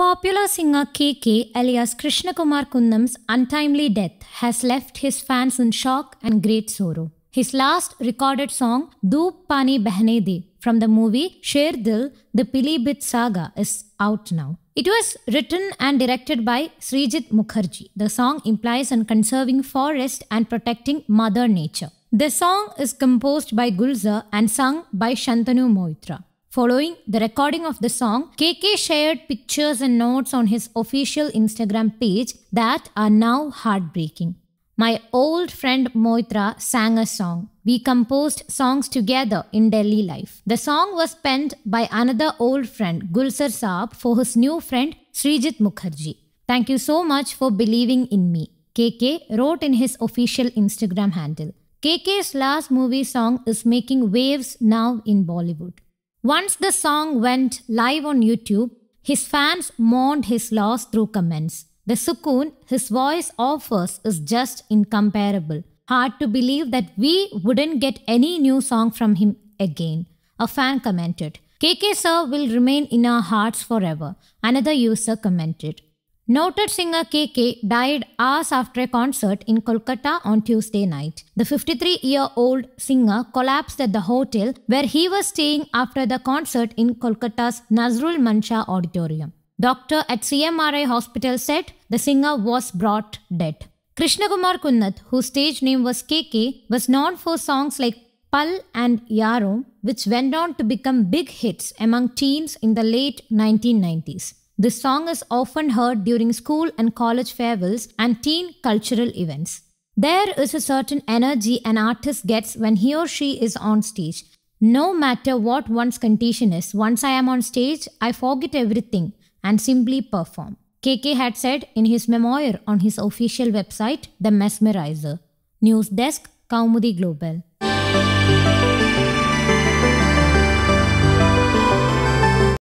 Popular singer KK alias Krishnakumar Kunnam's untimely death has left his fans in shock and great sorrow. His last recorded song, Doop Pani Behne from the movie Sher Dil, the Pilibhit Saga, is out now. It was written and directed by Srijit Mukherjee. The song implies on conserving forest and protecting mother nature. The song is composed by Gulzar and sung by Shantanu Moitra. Following the recording of the song, KK shared pictures and notes on his official Instagram page that are now heartbreaking. My old friend Moitra sang a song. We composed songs together in Delhi life. The song was penned by another old friend, Gulsar Saab, for his new friend Srijit Mukherjee. Thank you so much for believing in me. KK wrote in his official Instagram handle. KK's last movie song is making waves now in Bollywood. Once the song went live on YouTube, his fans mourned his loss through comments. The sukoon his voice offers is just incomparable. Hard to believe that we wouldn't get any new song from him again. A fan commented, KK sir will remain in our hearts forever. Another user commented, Noted singer KK died hours after a concert in Kolkata on Tuesday night. The 53 year old singer collapsed at the hotel where he was staying after the concert in Kolkata's Nazrul Mansha Auditorium. Doctor at CMRI hospital said the singer was brought dead. Krishnakumar Kunnath, whose stage name was KK, was known for songs like Pal and Yarom, which went on to become big hits among teens in the late 1990s. This song is often heard during school and college farewells and teen cultural events. There is a certain energy an artist gets when he or she is on stage. No matter what one's condition is, once I am on stage, I forget everything and simply perform. KK had said in his memoir on his official website, The Mesmerizer. News Desk, Kaumudi Global.